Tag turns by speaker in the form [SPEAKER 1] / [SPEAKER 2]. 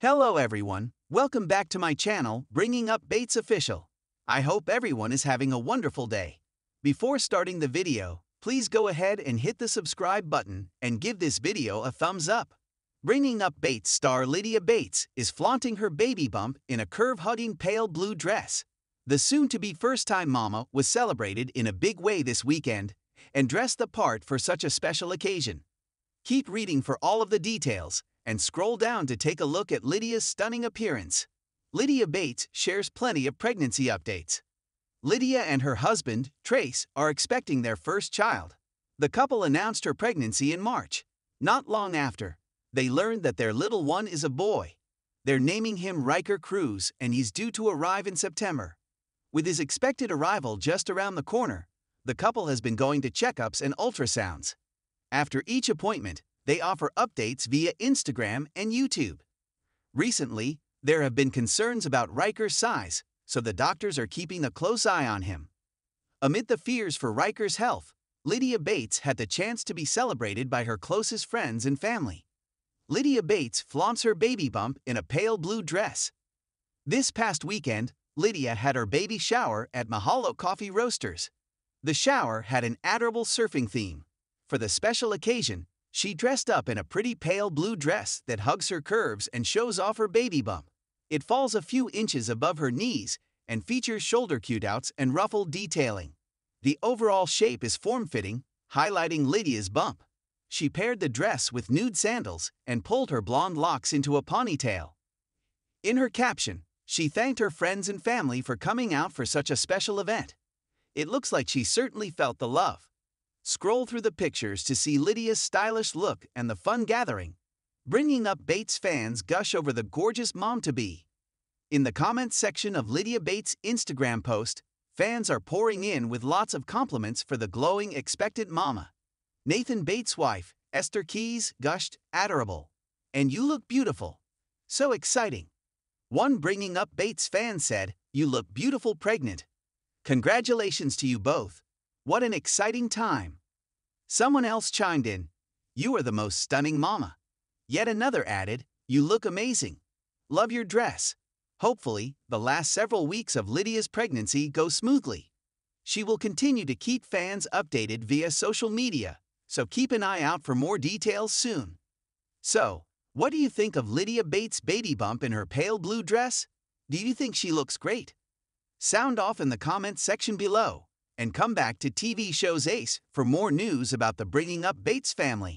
[SPEAKER 1] Hello everyone, welcome back to my channel, Bringing Up Bates Official. I hope everyone is having a wonderful day. Before starting the video, please go ahead and hit the subscribe button and give this video a thumbs up. Bringing Up Bates star Lydia Bates is flaunting her baby bump in a curve-hugging pale blue dress. The soon-to-be first-time mama was celebrated in a big way this weekend and dressed the part for such a special occasion. Keep reading for all of the details, and scroll down to take a look at Lydia's stunning appearance. Lydia Bates shares plenty of pregnancy updates. Lydia and her husband, Trace, are expecting their first child. The couple announced her pregnancy in March. Not long after, they learned that their little one is a boy. They're naming him Riker Cruz and he's due to arrive in September. With his expected arrival just around the corner, the couple has been going to checkups and ultrasounds. After each appointment, they offer updates via Instagram and YouTube. Recently, there have been concerns about Riker's size, so the doctors are keeping a close eye on him. Amid the fears for Riker's health, Lydia Bates had the chance to be celebrated by her closest friends and family. Lydia Bates flaunts her baby bump in a pale blue dress. This past weekend, Lydia had her baby shower at Mahalo Coffee Roasters. The shower had an adorable surfing theme. For the special occasion, she dressed up in a pretty pale blue dress that hugs her curves and shows off her baby bump. It falls a few inches above her knees and features shoulder cutouts and ruffled detailing. The overall shape is form-fitting, highlighting Lydia's bump. She paired the dress with nude sandals and pulled her blonde locks into a ponytail. In her caption, she thanked her friends and family for coming out for such a special event. It looks like she certainly felt the love. Scroll through the pictures to see Lydia's stylish look and the fun gathering. Bringing up Bates fans gush over the gorgeous mom-to-be. In the comments section of Lydia Bates' Instagram post, fans are pouring in with lots of compliments for the glowing expectant mama. Nathan Bates' wife, Esther Keys, gushed, adorable. And you look beautiful. So exciting. One bringing up Bates fan said, you look beautiful pregnant. Congratulations to you both. What an exciting time! Someone else chimed in, You are the most stunning mama. Yet another added, You look amazing. Love your dress. Hopefully, the last several weeks of Lydia's pregnancy go smoothly. She will continue to keep fans updated via social media, so keep an eye out for more details soon. So, what do you think of Lydia Bates' baby bump in her pale blue dress? Do you think she looks great? Sound off in the comments section below and come back to TV Show's Ace for more news about the Bringing Up Bates family.